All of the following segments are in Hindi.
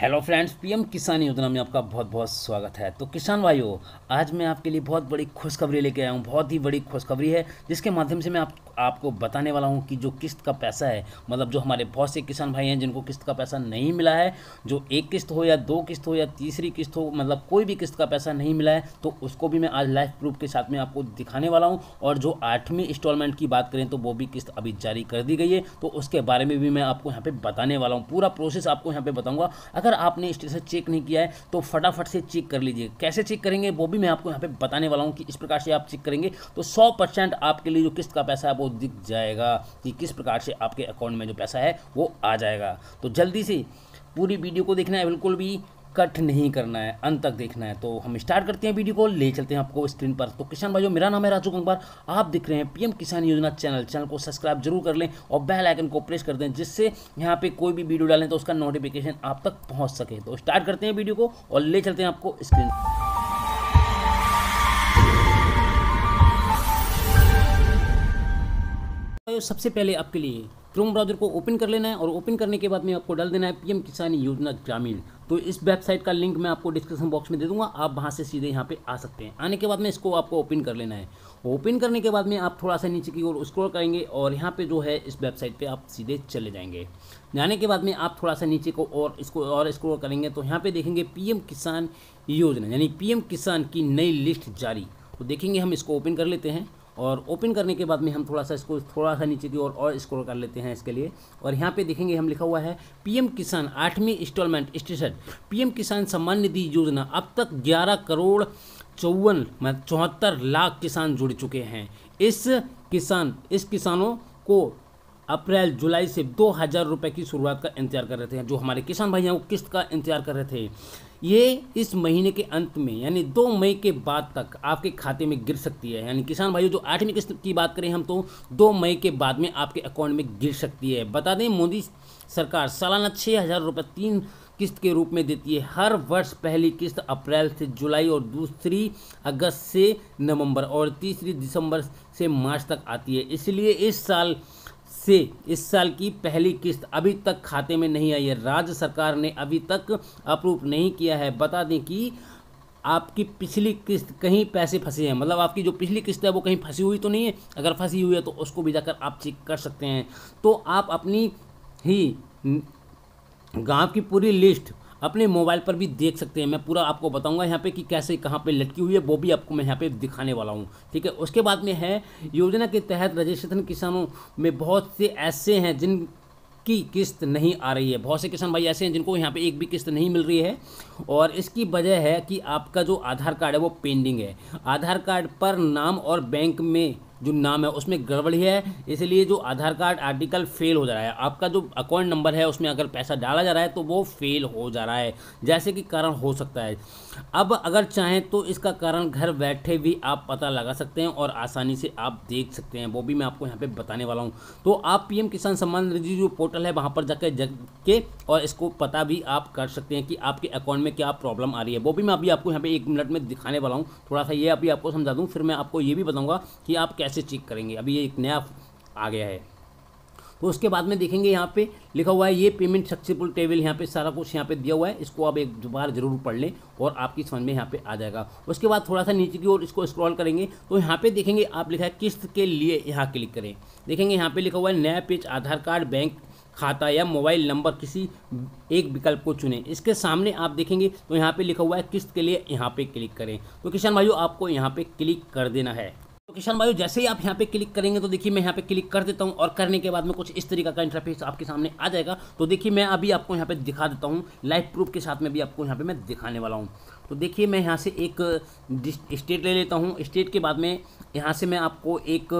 हेलो फ्रेंड्स पीएम किसान योजना में आपका बहुत बहुत स्वागत है तो किसान भाइयों आज मैं आपके लिए बहुत बड़ी खुशखबरी लेके आया हूँ बहुत ही बड़ी खुशखबरी है जिसके माध्यम से मैं आप आपको बताने वाला हूँ कि जो किस्त का पैसा है मतलब जो हमारे बहुत से किसान भाई हैं जिनको किस्त का पैसा नहीं मिला है जो एक किस्त हो या दो किस्त हो या तीसरी किस्त हो मतलब कोई भी किस्त का पैसा नहीं मिला है तो उसको भी मैं आज लाइव प्रूफ के साथ में आपको दिखाने वाला हूँ और जो आठवीं इंस्टॉलमेंट की बात करें तो वो भी किस्त अभी जारी कर दी गई है तो उसके बारे में भी मैं आपको यहाँ पर बताने वाला हूँ पूरा प्रोसेस आपको यहाँ पर बताऊँगा अगर अगर आपने स्टेटस चेक नहीं किया है तो फटाफट से चेक कर लीजिए कैसे चेक करेंगे वो भी मैं आपको यहाँ पे बताने वाला हूँ कि इस प्रकार से आप चेक करेंगे तो सौ परसेंट आपके लिए जो किस्त का पैसा है वो दिख जाएगा कि किस प्रकार से आपके अकाउंट में जो पैसा है वो आ जाएगा तो जल्दी से पूरी वीडियो को देखना है बिल्कुल भी कट नहीं करना है अंत तक देखना है तो हम स्टार्ट करते हैं वीडियो को ले चलते हैं आपको स्क्रीन पर तो किसान भाइयों मेरा नाम है राजू कुंबार आप देख रहे हैं पीएम किसान योजना चैनल चैनल को सब्सक्राइब जरूर कर लें और बेल आइकन को प्रेस कर दें जिससे यहाँ पे कोई भी वीडियो डालें तो उसका नोटिफिकेशन आप तक पहुँच सके तो स्टार्ट करते हैं वीडियो को और ले चलते हैं आपको स्क्रीन सबसे पहले आपके लिए क्रोम ब्राउजर को ओपन कर लेना है और ओपन करने के बाद में आपको डाल देना है पीएम किसान योजना ग्रामीण तो इस वेबसाइट का लिंक मैं आपको डिस्क्रिप्शन बॉक्स में दे दूंगा आप वहाँ से सीधे यहाँ पे आ सकते हैं आने के बाद में इसको आपको ओपन कर लेना है ओपन करने के बाद में आप थोड़ा सा नीचे की ओर स्क्रॉल करेंगे और यहाँ पे जो है इस वेबसाइट पे आप सीधे चले जाएंगे जाने के बाद में आप थोड़ा सा नीचे को और इसको और स्क्रोल करेंगे तो यहाँ पर देखेंगे पी किसान योजना यानी पी किसान की नई लिस्ट जारी तो देखेंगे हम इसको ओपन कर लेते हैं और ओपन करने के बाद में हम थोड़ा सा इसको थोड़ा सा नीचे की ओर और, स्क्रॉल कर लेते हैं इसके लिए और यहाँ पे देखेंगे हम लिखा हुआ है पीएम किसान आठवीं इंस्टॉलमेंट स्टेशन पीएम किसान सम्मान निधि योजना अब तक ग्यारह करोड़ चौवन चौहत्तर लाख किसान जुड़ चुके हैं इस किसान इस किसानों को अप्रैल जुलाई से दो हज़ार रुपये की शुरुआत का इंतजार कर रहे थे जो हमारे किसान भाई हैं वो किस्त का इंतजार कर रहे थे ये इस महीने के अंत में यानी दो मई के बाद तक आपके खाते में गिर सकती है यानी किसान भाइयों जो आठवीं किस्त की बात करें हम तो दो मई के बाद में आपके अकाउंट में गिर सकती है बता दें मोदी सरकार सालाना छः हज़ार रुपये तीन किस्त के रूप में देती है हर वर्ष पहली किस्त अप्रैल से जुलाई और दूसरी अगस्त से नवंबर और तीसरी दिसंबर से मार्च तक आती है इसलिए इस साल से इस साल की पहली किस्त अभी तक खाते में नहीं आई है राज्य सरकार ने अभी तक अप्रूव नहीं किया है बता दें कि आपकी पिछली किस्त कहीं पैसे फंसे हैं मतलब आपकी जो पिछली किस्त है वो कहीं फंसी हुई तो नहीं है अगर फंसी हुई है तो उसको भी जाकर आप चेक कर सकते हैं तो आप अपनी ही गांव की पूरी लिस्ट अपने मोबाइल पर भी देख सकते हैं मैं पूरा आपको बताऊंगा यहाँ पे कि कैसे कहाँ पे लटकी हुई है वो भी आपको मैं यहाँ पे दिखाने वाला हूँ ठीक है उसके बाद में है योजना के तहत रजिस्ट्रेशन किसानों में बहुत से ऐसे हैं जिनकी किस्त नहीं आ रही है बहुत से किसान भाई ऐसे हैं जिनको यहाँ पर एक भी किस्त नहीं मिल रही है और इसकी वजह है कि आपका जो आधार कार्ड है वो पेंडिंग है आधार कार्ड पर नाम और बैंक में जो नाम है उसमें गड़बड़ी है इसलिए जो आधार कार्ड आर्टिकल फेल हो जा रहा है आपका जो अकाउंट नंबर है उसमें अगर पैसा डाला जा रहा है तो वो फेल हो जा रहा है जैसे कि कारण हो सकता है अब अगर चाहें तो इसका कारण घर बैठे भी आप पता लगा सकते हैं और आसानी से आप देख सकते हैं वो भी मैं आपको यहाँ पर बताने वाला हूँ तो आप पी किसान सम्मान निधि जो पोर्टल है वहाँ पर जाकर जग के और इसको पता भी आप कर सकते हैं कि आपके अकाउंट में क्या प्रॉब्लम आ रही है वो भी मैं अभी आपको यहाँ पर एक मिनट में दिखाने वाला हूँ थोड़ा सा ये अभी आपको समझा दूँ फिर मैं आपको ये भी बताऊँगा कि आप कैसे कैसे चेक करेंगे अभी ये एक नया आ गया है तो उसके बाद में देखेंगे यहाँ पे लिखा हुआ है ये पेमेंट सक्सेसफुल टेबल यहाँ पे सारा कुछ यहाँ पे दिया हुआ है इसको आप एक बार जरूर पढ़ लें और आपकी समझ में यहाँ पे आ जाएगा उसके बाद थोड़ा सा नीचे की ओर इसको स्क्रॉल करेंगे तो यहाँ पे देखेंगे आप लिखा है किस्त के लिए यहाँ क्लिक करें देखेंगे यहाँ पर लिखा हुआ है नया पेज आधार कार्ड बैंक खाता या मोबाइल नंबर किसी एक विकल्प को चुनें इसके सामने आप देखेंगे तो यहाँ पे लिखा हुआ है किस्त के लिए यहाँ पे क्लिक करें तो किशन भाइयों आपको यहाँ पे क्लिक कर देना है तो किसान भाई जैसे ही आप यहाँ पे क्लिक करेंगे तो देखिए मैं यहाँ पे क्लिक कर देता हूँ और करने के बाद में कुछ इस तरीका का इंटरफेस आपके सामने आ जाएगा तो देखिए मैं अभी आपको यहाँ पे दिखा देता हूँ लाइव प्रूफ के साथ में भी आपको यहाँ पे मैं दिखाने वाला हूँ तो देखिए मैं यहाँ से एक स्टेट ले लेता हूँ स्टेट के बाद में यहाँ से मैं आपको एक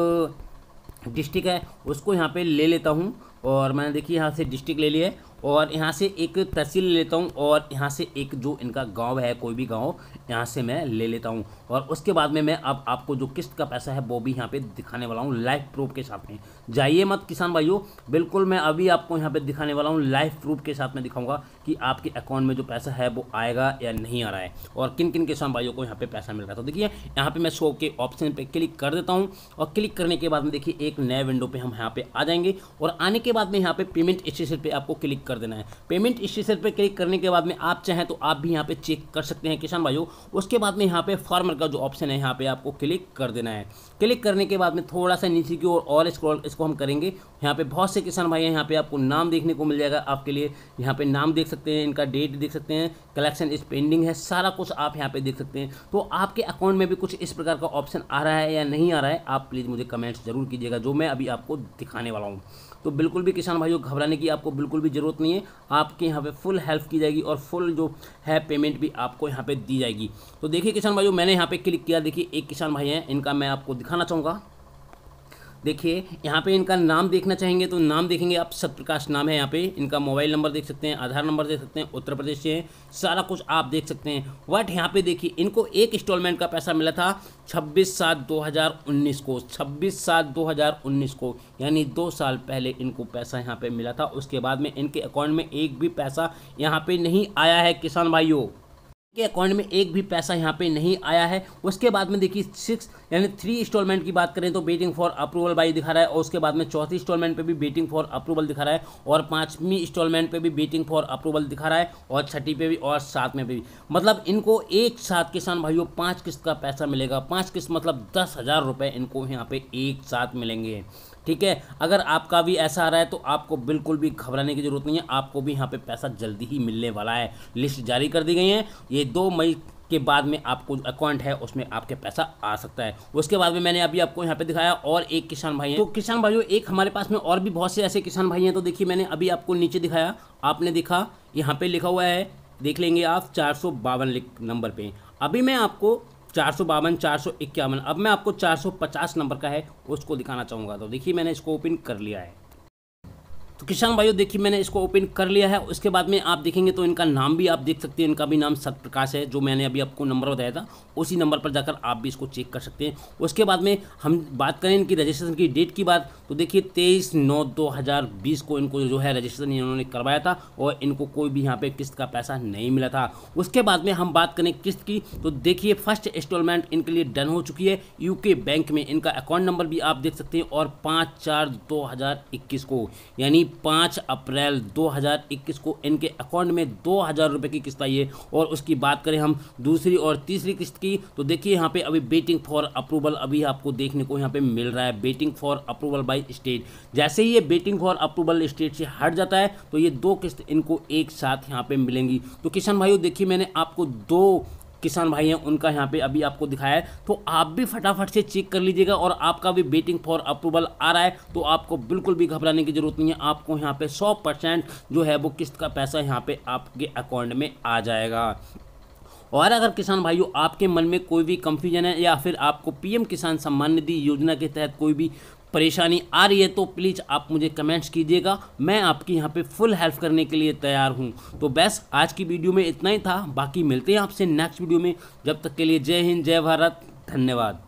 डिस्ट्रिक्ट है उसको यहाँ पर ले लेता हूँ और मैंने देखिए यहाँ से डिस्ट्रिक्ट ले लिया है और यहाँ से एक तहसील ले लेता हूँ और यहाँ से एक जो इनका गांव है कोई भी गांव यहाँ से मैं ले लेता हूँ और उसके बाद में मैं अब आपको जो किस्त का पैसा है वो भी यहाँ पे दिखाने वाला हूँ लाइव प्रूफ के साथ में जाइए मत किसान भाइयों बिल्कुल मैं अभी आपको यहाँ पे दिखाने वाला हूँ लाइफ प्रूफ के साथ में दिखाऊँगा कि आपके अकाउंट में जो पैसा है वो आएगा या नहीं आ रहा है और किन किन किसान भाइयों को यहाँ पर पैसा मिल रहा था देखिए यहाँ पर मैं शो के ऑप्शन पर क्लिक कर देता हूँ और क्लिक करने के बाद में देखिए एक नए विंडो पर हम यहाँ पर आ जाएंगे और आने के बाद में यहाँ पर पेमेंट स्टेशन पर आपको क्लिक कर देना है पेमेंट स्टेशन चीज पर क्लिक करने के बाद में आप चाहें तो आप भी यहाँ पे चेक कर सकते हैं किसान भाइयों उसके बाद में यहाँ पे फार्मर का जो ऑप्शन है यहाँ पे आपको क्लिक कर देना है क्लिक करने के बाद में थोड़ा सा नीचे की ओर और स्क्रॉल इसको हम करेंगे यहाँ पे बहुत से किसान भाई हैं यहाँ पे आपको नाम देखने को मिल जाएगा आपके लिए यहाँ पे नाम देख सकते हैं इनका डेट देख सकते हैं कलेक्शन इस पेंडिंग है सारा कुछ आप यहाँ पे देख सकते हैं तो आपके अकाउंट में भी कुछ इस प्रकार का ऑप्शन आ रहा है या नहीं आ रहा है आप प्लीज़ मुझे कमेंट्स जरूर कीजिएगा जो मैं अभी आपको दिखाने वाला हूँ तो बिल्कुल भी किसान भाइयों घबराने की आपको बिल्कुल भी ज़रूरत नहीं है आपके यहाँ पे फुल हेल्प की जाएगी और फुल जो है पेमेंट भी आपको यहाँ पे दी जाएगी तो देखिए किसान भाइयों मैंने यहाँ पे क्लिक किया देखिए एक किसान भाई हैं इनका मैं आपको दिखाना चाहूँगा देखिए यहाँ पे इनका नाम देखना चाहेंगे तो नाम देखेंगे आप सत्यप्रकाश नाम है यहाँ पे इनका मोबाइल नंबर देख सकते हैं आधार नंबर देख सकते हैं उत्तर प्रदेश से सारा कुछ आप देख सकते हैं वट यहाँ पे देखिए इनको एक इंस्टॉलमेंट का पैसा मिला था 26 सात 2019 को 26 सात 2019 को यानी दो साल पहले इनको पैसा यहाँ पर मिला था उसके बाद में इनके अकाउंट में एक भी पैसा यहाँ पर नहीं आया है किसान भाइयों के अकाउंट में एक भी पैसा यहाँ पे नहीं आया है उसके बाद में देखिए सिक्स यानी थ्री इंस्टॉलमेंट की बात करें तो बेटिंग फॉर अप्रूवल बाई दिखा रहा है और उसके बाद में चौथी इंस्टॉलमेंट पे भी बेटिंग फॉर अप्रूवल दिखा रहा है और पांचवी इंस्टॉलमेंट पे भी बेटिंग फॉर अप्रूवल दिखा रहा है और छठी पे भी और सातवें पे भी मतलब इनको एक साथ किसान भाइयों पाँच किस्त का पैसा मिलेगा पाँच किस्त मतलब दस हज़ार रुपये इनको यहाँ पे एक साथ मिलेंगे ठीक है अगर आपका भी ऐसा आ रहा है तो आपको बिल्कुल भी घबराने की जरूरत नहीं है आपको भी यहाँ पे पैसा जल्दी ही मिलने वाला है लिस्ट जारी कर दी गई है ये दो मई के बाद में आपको अकाउंट है उसमें आपके पैसा आ सकता है उसके बाद में मैंने अभी आपको यहाँ पे दिखाया और एक किसान भाई है तो किसान भाइयों एक हमारे पास में और भी बहुत से ऐसे किसान भाई हैं तो देखिए मैंने अभी आपको नीचे दिखाया आपने देखा यहाँ पे लिखा हुआ है देख लेंगे आप चार सौ नंबर पे अभी मैं आपको चार सौ बावन चार सौ इक्यावन अब मैं आपको चार सौ पचास नंबर का है उसको दिखाना चाहूँगा तो देखिए मैंने इसको ओपन कर लिया है किसान भाइयों देखिए मैंने इसको ओपन कर लिया है उसके बाद में आप देखेंगे तो इनका नाम भी आप देख सकते हैं इनका भी नाम सत प्रकाश है जो मैंने अभी आपको नंबर बताया था उसी नंबर पर जाकर आप भी इसको चेक कर सकते हैं उसके बाद में हम बात करें इनकी रजिस्ट्रेशन की डेट की बात तो देखिए तेईस नौ दो हज़ार बीस को इनको जो है रजिस्ट्रेशन इन्होंने करवाया था और इनको कोई भी यहाँ पर किस्त का पैसा नहीं मिला था उसके बाद में हम बात करें किस्त की तो देखिए फर्स्ट इंस्टॉलमेंट इनके लिए डन हो चुकी है यूके बैंक में इनका अकाउंट नंबर भी आप देख सकते हैं और पाँच चार दो हज़ार इक्कीस को यानी पाँच अप्रैल 2021 को इनके अकाउंट में दो हज़ार रुपये की किस्त आई है और उसकी बात करें हम दूसरी और तीसरी किस्त की तो देखिए यहाँ पे अभी बेटिंग फॉर अप्रूवल अभी आपको देखने को यहाँ पे मिल रहा है waiting for approval by state जैसे ही ये बेटिंग फॉर अप्रूवल स्टेट से हट जाता है तो ये दो किस्त इनको एक साथ यहाँ पे मिलेंगी तो किशन भाई देखिए मैंने आपको दो किसान भाई हैं उनका यहाँ पे अभी आपको दिखाया है तो आप भी फटाफट से चेक कर लीजिएगा और आपका भी वेटिंग फॉर अप्रूवल आ रहा है तो आपको बिल्कुल भी घबराने की जरूरत नहीं है आपको यहाँ पे 100 परसेंट जो है वो किस्त का पैसा यहाँ पे आपके अकाउंट में आ जाएगा और अगर किसान भाइयों आपके मन में कोई भी कंफ्यूजन है या फिर आपको पीएम किसान सम्मान निधि योजना के तहत कोई भी परेशानी आ रही है तो प्लीज़ आप मुझे कमेंट्स कीजिएगा मैं आपकी यहाँ पे फुल हेल्प करने के लिए तैयार हूँ तो बस आज की वीडियो में इतना ही था बाकी मिलते हैं आपसे नेक्स्ट वीडियो में जब तक के लिए जय हिंद जय भारत धन्यवाद